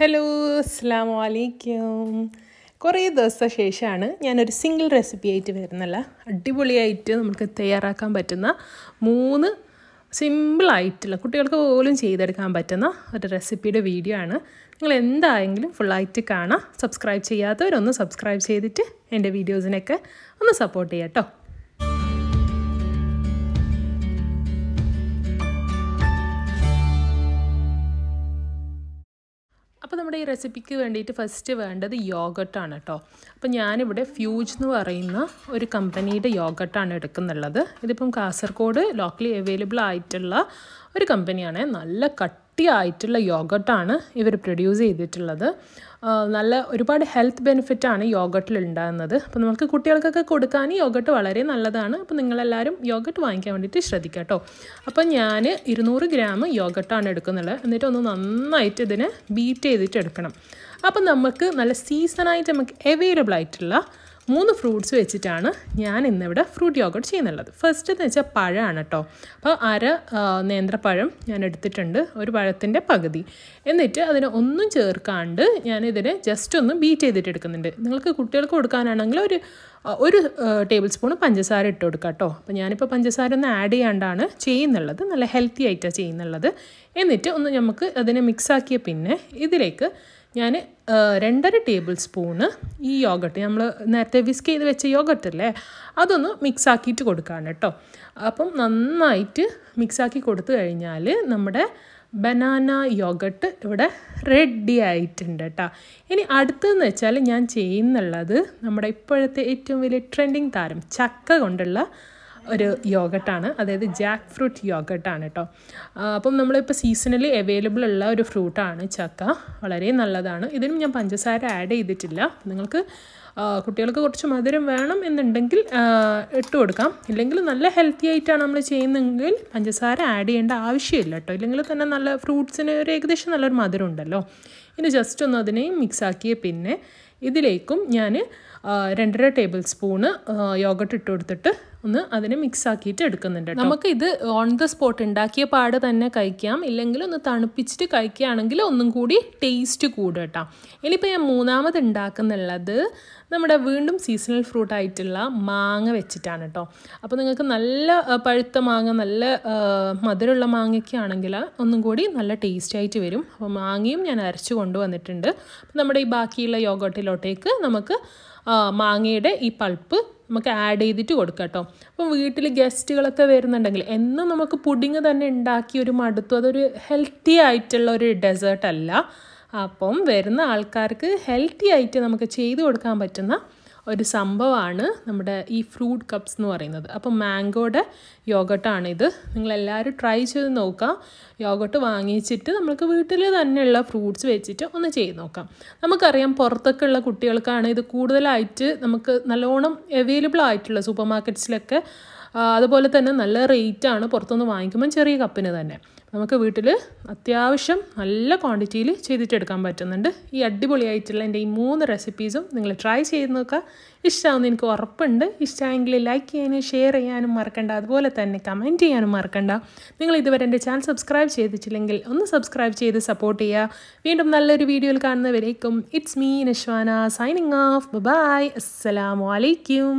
hello അസ്സാം വലൈക്കും കുറേ ദിവസ ശേഷമാണ് ഞാനൊരു സിംഗിൾ റെസിപ്പി ആയിട്ട് വരുന്നല്ല അടിപൊളിയായിട്ട് നമുക്ക് തയ്യാറാക്കാൻ പറ്റുന്ന മൂന്ന് സിമ്പിളായിട്ടുള്ള കുട്ടികൾക്ക് പോലും ചെയ്തെടുക്കാൻ പറ്റുന്ന ഒരു റെസിപ്പിയുടെ വീഡിയോ ആണ് നിങ്ങൾ എന്തായെങ്കിലും ഫുള്ളായിട്ട് കാണാം സബ്സ്ക്രൈബ് ചെയ്യാത്തവരൊന്ന് സബ്സ്ക്രൈബ് ചെയ്തിട്ട് എൻ്റെ വീഡിയോസിനൊക്കെ ഒന്ന് സപ്പോർട്ട് ചെയ്യാം കേട്ടോ അപ്പോൾ നമ്മുടെ ഈ റെസിപ്പിക്ക് വേണ്ടിയിട്ട് ഫസ്റ്റ് വേണ്ടത് യോഗട്ടാണ് കേട്ടോ അപ്പോൾ ഞാനിവിടെ ഫ്യൂജ് എന്ന് പറയുന്ന ഒരു കമ്പനിയുടെ യോഗട്ടാണ് എടുക്കുന്നുള്ളത് ഇതിപ്പം കാസർഗോഡ് ലോക്കലി അവൈലബിൾ ആയിട്ടുള്ള ഒരു കമ്പനിയാണ് നല്ല കട്ട് കട്ടിയായിട്ടുള്ള യോഗട്ടാണ് ഇവർ പ്രൊഡ്യൂസ് ചെയ്തിട്ടുള്ളത് നല്ല ഒരുപാട് ഹെൽത്ത് ബെനിഫിറ്റ് ആണ് യോഗട്ടിൽ ഉണ്ടാകുന്നത് അപ്പോൾ നമുക്ക് കുട്ടികൾക്കൊക്കെ കൊടുക്കാൻ യോഗട്ട് വളരെ നല്ലതാണ് അപ്പോൾ നിങ്ങളെല്ലാവരും യോഗട്ട് വാങ്ങിക്കാൻ വേണ്ടിയിട്ട് ശ്രദ്ധിക്കുക കേട്ടോ അപ്പോൾ ഞാൻ ഇരുന്നൂറ് ഗ്രാം യോഗട്ടാണ് എടുക്കുന്നത് എന്നിട്ട് ഒന്ന് നന്നായിട്ട് ഇതിനെ ബീറ്റ് ചെയ്തിട്ട് എടുക്കണം അപ്പം നമുക്ക് നല്ല സീസണായിട്ട് നമുക്ക് അവൈലബിൾ ആയിട്ടുള്ള മൂന്ന് ഫ്രൂട്ട്സ് വെച്ചിട്ടാണ് ഞാൻ ഇന്നിവിടെ ഫ്രൂട്ട് യോഗട്ട് ചെയ്യുന്നുള്ളത് ഫസ്റ്റ് എന്ന് വെച്ചാൽ പഴമാണ് കേട്ടോ അപ്പോൾ അര നേന്ത്രപ്പഴം ഞാൻ എടുത്തിട്ടുണ്ട് ഒരു പഴത്തിൻ്റെ പകുതി എന്നിട്ട് അതിനെ ഒന്നും ചേർക്കാണ്ട് ഞാനിതിനെ ജസ്റ്റ് ഒന്ന് ബീറ്റ് ചെയ്തിട്ട് എടുക്കുന്നുണ്ട് നിങ്ങൾക്ക് കുട്ടികൾക്ക് കൊടുക്കാനാണെങ്കിൽ ഒരു ഒരു ടേബിൾ സ്പൂൺ പഞ്ചസാര ഇട്ട് കൊടുക്കുക കേട്ടോ അപ്പോൾ ഞാനിപ്പോൾ പഞ്ചസാര ഒന്ന് ആഡ് ചെയ്യാണ്ടാണ് ചെയ്യുന്നുള്ളത് നല്ല ഹെൽത്തി ആയിട്ടാണ് ചെയ്യുന്നുള്ളത് എന്നിട്ട് ഒന്ന് നമുക്ക് അതിനെ മിക്സാക്കിയ പിന്നെ ഇതിലേക്ക് ഞാൻ രണ്ടര ടേബിൾ സ്പൂണ് ഈ യോഗട്ട് നമ്മൾ നേരത്തെ വിസ്ക് ചെയ്ത് വെച്ച യോഗട്ടല്ലേ അതൊന്ന് മിക്സ് ആക്കിയിട്ട് കേട്ടോ അപ്പം നന്നായിട്ട് മിക്സാക്കി കൊടുത്തു കഴിഞ്ഞാൽ നമ്മുടെ ബനാന യോഗട്ട് ഇവിടെ റെഡി ആയിട്ടുണ്ട് കേട്ടോ ഇനി അടുത്തെന്ന് വെച്ചാൽ ഞാൻ ചെയ്യുന്നുള്ളത് നമ്മുടെ ഇപ്പോഴത്തെ ഏറ്റവും വലിയ ട്രെൻഡിങ് താരം ചക്ക കൊണ്ടുള്ള ഒരു യോഗട്ടാണ് അതായത് ജാക്ക് ഫ്രൂട്ട് യോഗട്ടാണ് കേട്ടോ അപ്പം നമ്മളിപ്പോൾ സീസണലി അവൈലബിൾ ഉള്ള ഒരു ഫ്രൂട്ടാണ് ചക്ക വളരെ നല്ലതാണ് ഇതിനും ഞാൻ പഞ്ചസാര ആഡ് ചെയ്തിട്ടില്ല നിങ്ങൾക്ക് കുട്ടികൾക്ക് കുറച്ച് മധുരം വേണം എന്നുണ്ടെങ്കിൽ ഇട്ട് കൊടുക്കാം ഇല്ലെങ്കിൽ നല്ല ഹെൽത്തി ആയിട്ടാണ് നമ്മൾ ചെയ്യുന്നതെങ്കിൽ പഞ്ചസാര ആഡ് ചെയ്യേണ്ട ആവശ്യമില്ല കേട്ടോ ഇല്ലെങ്കിൽ തന്നെ നല്ല ഫ്രൂട്ട്സിന് ഒരു ഏകദേശം നല്ലൊരു മധുരം ഉണ്ടല്ലോ ഇനി ജസ്റ്റ് ഒന്ന് അതിനെയും മിക്സാക്കിയ പിന്നെ ഇതിലേക്കും ഞാൻ രണ്ടര ടേബിൾ സ്പൂണ് യോഗട്ട് ഇട്ട് കൊടുത്തിട്ട് ഒന്ന് അതിനെ മിക്സ് ആക്കിയിട്ട് എടുക്കുന്നുണ്ട് നമുക്ക് ഇത് ഓൺ ദ സ്പോട്ട് ഉണ്ടാക്കിയ പാട് തന്നെ കഴിക്കാം ഇല്ലെങ്കിൽ ഒന്ന് തണുപ്പിച്ചിട്ട് കഴിക്കുകയാണെങ്കിൽ ഒന്നും കൂടി ടേസ്റ്റ് കൂടും കേട്ടോ ഇനിയിപ്പോൾ ഞാൻ മൂന്നാമത് ഉണ്ടാക്കുന്നുള്ളത് നമ്മുടെ വീണ്ടും സീസണൽ ഫ്രൂട്ട് ആയിട്ടുള്ള മാങ്ങ വെച്ചിട്ടാണ് കേട്ടോ അപ്പോൾ നിങ്ങൾക്ക് നല്ല പഴുത്ത മാങ്ങ നല്ല മധുരമുള്ള മാങ്ങയൊക്കെ ആണെങ്കിൽ ഒന്നും കൂടി നല്ല ടേസ്റ്റ് ആയിട്ട് വരും അപ്പോൾ മാങ്ങയും ഞാൻ അരച്ച് കൊണ്ടുവന്നിട്ടുണ്ട് അപ്പോൾ നമ്മുടെ ഈ ബാക്കിയുള്ള യോഗോട്ടിലോട്ടേക്ക് നമുക്ക് മാങ്ങയുടെ ഈ പൾപ്പ് നമുക്ക് ആഡ് ചെയ്തിട്ട് കൊടുക്കാം കേട്ടോ അപ്പം വീട്ടിൽ ഗസ്റ്റുകളൊക്കെ വരുന്നുണ്ടെങ്കിൽ എന്നും നമുക്ക് പുഡിങ് തന്നെ ഉണ്ടാക്കി ഒരു മടുത്തു അതൊരു ഹെൽത്തി ആയിട്ടുള്ള ഒരു ഡെസേർട്ടല്ല അപ്പം വരുന്ന ആൾക്കാർക്ക് ഹെൽത്തി ആയിട്ട് നമുക്ക് ചെയ്തു കൊടുക്കാൻ പറ്റുന്ന ഒരു സംഭവമാണ് നമ്മുടെ ഈ ഫ്രൂട്ട് കപ്സ് എന്ന് പറയുന്നത് അപ്പോൾ മാംഗോയുടെ യോഗട്ടാണിത് നിങ്ങളെല്ലാവരും ട്രൈ ചെയ്ത് നോക്കാം യോഗട്ട് വാങ്ങിച്ചിട്ട് നമുക്ക് വീട്ടിൽ തന്നെയുള്ള ഫ്രൂട്ട്സ് വെച്ചിട്ട് ഒന്ന് ചെയ്ത് നോക്കാം നമുക്കറിയാം പുറത്തൊക്കെ ഉള്ള കുട്ടികൾക്കാണ് ഇത് കൂടുതലായിട്ട് നമുക്ക് നല്ലോണം അവൈലബിൾ ആയിട്ടുള്ള സൂപ്പർ മാർക്കറ്റ്സിലൊക്കെ അതുപോലെ തന്നെ നല്ല റേറ്റാണ് പുറത്തുനിന്ന് വാങ്ങിക്കുമ്പം ചെറിയ കപ്പിന് തന്നെ നമുക്ക് വീട്ടിൽ അത്യാവശ്യം നല്ല ക്വാണ്ടിറ്റിയിൽ ചെയ്തിട്ടെടുക്കാൻ പറ്റുന്നുണ്ട് ഈ അടിപൊളിയായിട്ടുള്ള എൻ്റെ ഈ മൂന്ന് റെസിപ്പീസും നിങ്ങൾ ട്രൈ ചെയ്ത് നോക്കുക ഇഷ്ടമാവുന്ന എനിക്ക് ഉറപ്പുണ്ട് ഇഷ്ടമായെങ്കിൽ ലൈക്ക് ചെയ്യാനും ഷെയർ ചെയ്യാനും മറക്കണ്ട അതുപോലെ തന്നെ കമൻറ്റ് ചെയ്യാനും മറക്കണ്ട നിങ്ങൾ ഇതുവരെ എൻ്റെ ചാനൽ സബ്സ്ക്രൈബ് ചെയ്തിട്ടില്ലെങ്കിൽ ഒന്ന് സബ്സ്ക്രൈബ് ചെയ്ത് സപ്പോർട്ട് ചെയ്യുക വീണ്ടും നല്ലൊരു വീഡിയോയിൽ കാണുന്നവരേക്കും it's me Nashwana signing off bye അസ്സലാമലൈക്കും